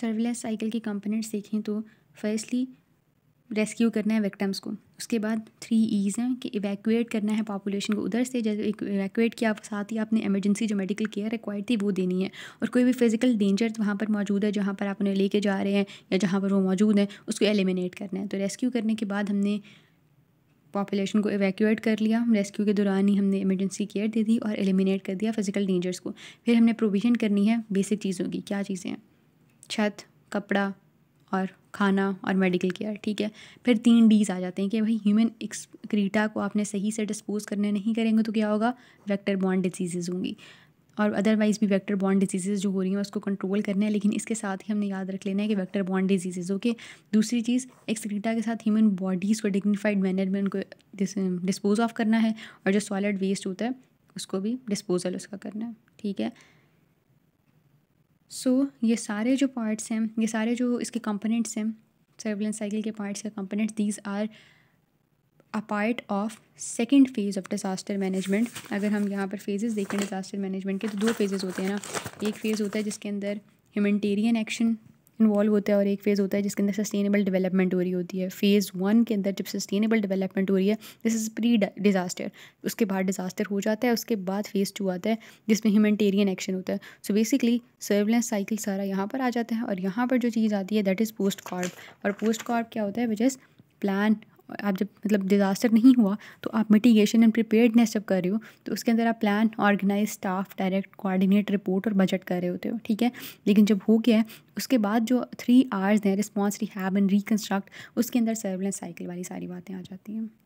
serverless cycle के components देखें तो फर्स्टली रेस्क्यू करना है विक्टम्स को उसके बाद थ्री ईज़ हैं कि इवैक्यूएट करना है पॉपुलेशन को उधर से जैसे इवैक्यूएट किया साथ ही आपने एमरजेंसी जो मेडिकल केयर रिक्वायर्ड थी वो देनी है और कोई भी फिजिकल डेंजर वहाँ पर मौजूद है जहाँ पर आप उन्हें लेके जा रहे हैं या जहाँ पर वो मौजूद हैं उसको एलिमिनेट करना है तो रेस्क्यू करने के बाद हमने पॉपुलेशन को एवैक्यूएट कर लिया रेस्क्यू के दौरान ही हमने इमरजेंसी केयर दे दी और एलिमिनेट कर दिया फिजिकल डेंजर्स को फिर हमने प्रोविजन करनी है बेसिक चीज़ों की क्या चीज़ें हैं छत कपड़ा और खाना और मेडिकल केयर ठीक है फिर तीन डीज आ जाते हैं कि भाई ह्यूमन एक्सक्रीटा को आपने सही से डिस्पोज करने नहीं करेंगे तो क्या होगा वेक्टर बॉन्ड डिजीज़ होंगी और अदरवाइज़ भी वेक्टर बॉन्ड डिजीजेज जो हो रही हैं उसको कंट्रोल करना है लेकिन इसके साथ ही हमने याद रख लेना है कि वेक्टर बॉन्ड डिजीजेज ओके दूसरी चीज़ एक्सक्रीटा के साथ ह्यूमन बॉडीज़ को डिग्निफाइड मैनर में उनको डिस्पोज ऑफ करना है और जो सॉलिड वेस्ट होता है उसको भी डिस्पोजल उसका करना है ठीक है सो so, ये सारे जो पार्ट्स हैं ये सारे जो इसके कंपोनेंट्स हैं सर्विलेंस साइकिल के पार्ट्स या components these are a part of second phase of disaster management अगर हम यहाँ पर फेजेस देखें डिज़ास्टर मैनेजमेंट के तो दो फेजेस होते हैं ना एक फ़ेज़ होता है जिसके अंदर ह्यूमटेरियन एक्शन इन्वॉल्व होता है और एक फेज़ होता है जिसके अंदर सस्टेनेबल डेवलपमेंट हो रही होती है फेज़ वन के अंदर जब सस्टेनेबल डेवलपमेंट हो रही है दिस इज़ प्री डिज़ास्टर उसके बाद डिज़ास्टर हो जाता है उसके बाद फेज़ टू आता है जिसमें ह्यूमनिटेरियन एक्शन होता है सो बेसिकली सर्वलेंस साइकिल सारा यहाँ पर आ जाता है और यहाँ पर जो चीज़ आती है दैट इज़ पोस्ट कार्ब और पोस्ट कार्ब क्या होता है विच इज़ प्लान आप जब मतलब डिज़ास्टर नहीं हुआ तो आप मिटिगेशन एंड प्रिपेयर्डनेस जब कर रहे हो तो उसके अंदर आप plan organise staff direct coordinate report और बजट कर रहे होते हो ठीक है लेकिन जब हो गया है उसके बाद जो थ्री आवर्स हैं रिस्पॉन्स रिहैब एंड रिकन्स्ट्रक्ट उसके अंदर सर्वेलेंस साइकिल वाली सारी बातें आ जाती हैं